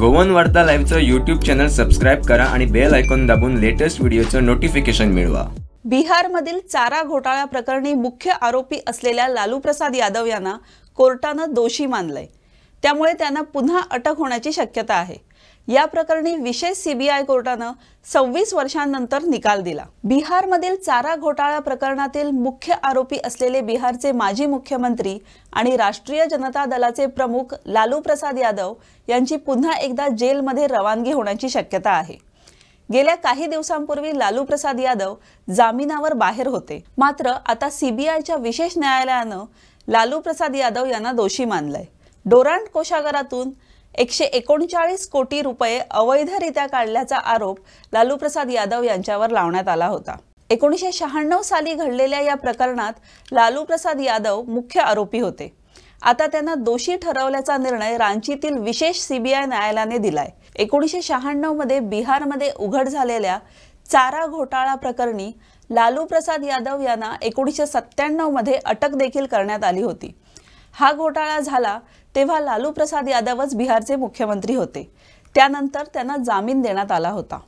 Goan वार्ता लाईव्हचं YouTube channel subscribe करा आणि बेल आयकॉन दाबून लेटेस्ट व्हिडिओचं नोटिफिकेशन मिळवा बिहारमधील चारा घोटाळ्या प्रकरणी मुख्य आरोपी असलेल्या लालू प्रसाद यादव यांना कोर्टानं दोषी मानलंय त्यामुळे त्यांना पुन्हा अटक होण्याची शक्यता आहे या प्रकरणी विशेष सीबीआय कोर्टानं सव्वीस वर्षांनंतर निकाल दिला बिहारमधील चारा घोटाळा प्रकरणातील मुख्य आरोपी असलेले बिहारचे माजी मुख्यमंत्री आणि राष्ट्रीय जनता दलाचे प्रमुख लालू प्रसाद यादव यांची पुन्हा एकदा जेलमध्ये रवानगी होण्याची शक्यता आहे गेल्या काही दिवसांपूर्वी लालू प्रसाद यादव जामिनावर बाहेर होते मात्र आता सीबीआयच्या विशेष न्यायालयानं लालू प्रसाद यादव यांना दोषी मानलंय डोरांट कोशागारातून एकशे एकोणचाळीस कोटी रुपये अवैधरित्या काढल्याचा आरोप लालू प्रसाद यादव यांच्यावर लावण्यात आला होता एकोणीसशे शहाण्णव साली घडलेल्या या प्रकरणात लालू प्रसाद यादव मुख्य आरोपी होते आता त्यांना दोषी ठरवल्याचा निर्णय रांचीतील विशेष सीबीआय न्यायालयाने दिलाय एकोणीसशे शहाण्णव मध्ये बिहारमध्ये उघड झालेल्या चारा घोटाळा प्रकरणी लालू प्रसाद यादव यांना एकोणीसशे सत्त्याण्णव मध्ये अटक देखील करण्यात आली होती हा घोटाळा झाला तेव्हा लालू प्रसाद यादवच बिहारचे मुख्यमंत्री होते त्यानंतर त्यांना जामीन देण्यात आला होता